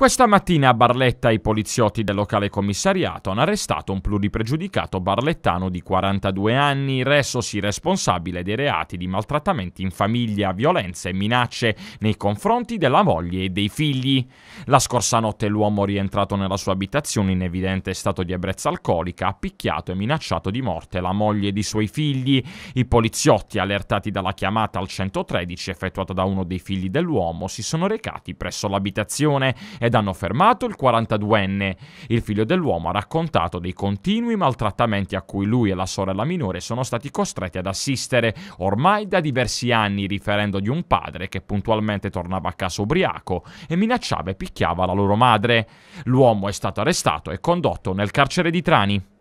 Questa mattina a Barletta i poliziotti del locale commissariato hanno arrestato un pluripregiudicato barlettano di 42 anni, resosi responsabile dei reati di maltrattamenti in famiglia, violenze e minacce nei confronti della moglie e dei figli. La scorsa notte l'uomo rientrato nella sua abitazione in evidente stato di ebbrezza alcolica ha picchiato e minacciato di morte la moglie e i suoi figli. I poliziotti, allertati dalla chiamata al 113 effettuata da uno dei figli dell'uomo, si sono recati presso l'abitazione ed hanno fermato il 42enne. Il figlio dell'uomo ha raccontato dei continui maltrattamenti a cui lui e la sorella minore sono stati costretti ad assistere ormai da diversi anni, riferendo di un padre che puntualmente tornava a casa ubriaco e minacciava e picchiava la loro madre. L'uomo è stato arrestato e condotto nel carcere di Trani.